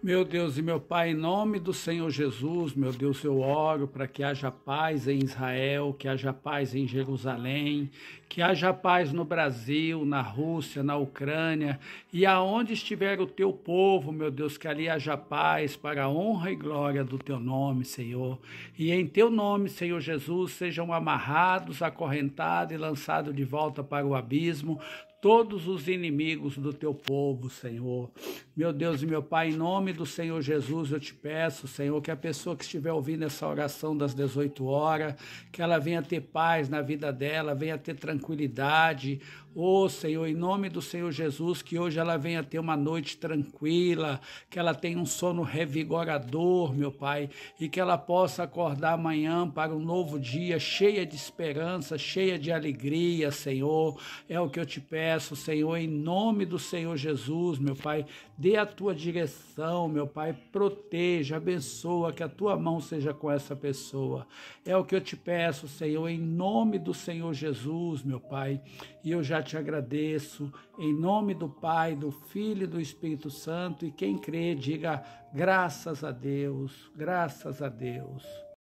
Meu Deus e meu Pai, em nome do Senhor Jesus, meu Deus, eu oro para que haja paz em Israel, que haja paz em Jerusalém, que haja paz no Brasil, na Rússia, na Ucrânia e aonde estiver o teu povo, meu Deus, que ali haja paz para a honra e glória do teu nome, Senhor. E em teu nome, Senhor Jesus, sejam amarrados, acorrentados e lançados de volta para o abismo todos os inimigos do teu povo, Senhor. Meu Deus e meu Pai, em nome do Senhor Jesus, eu te peço, Senhor, que a pessoa que estiver ouvindo essa oração das 18 horas, que ela venha ter paz na vida dela, venha ter tranquilidade. Oh, Senhor, em nome do Senhor Jesus, que hoje ela venha ter uma noite tranquila, que ela tenha um sono revigorador, meu Pai, e que ela possa acordar amanhã para um novo dia, cheia de esperança, cheia de alegria, Senhor. É o que eu te peço peço, Senhor, em nome do Senhor Jesus, meu Pai, dê a tua direção, meu Pai, proteja, abençoa, que a tua mão seja com essa pessoa. É o que eu te peço, Senhor, em nome do Senhor Jesus, meu Pai, e eu já te agradeço, em nome do Pai, do Filho e do Espírito Santo, e quem crê, diga graças a Deus, graças a Deus.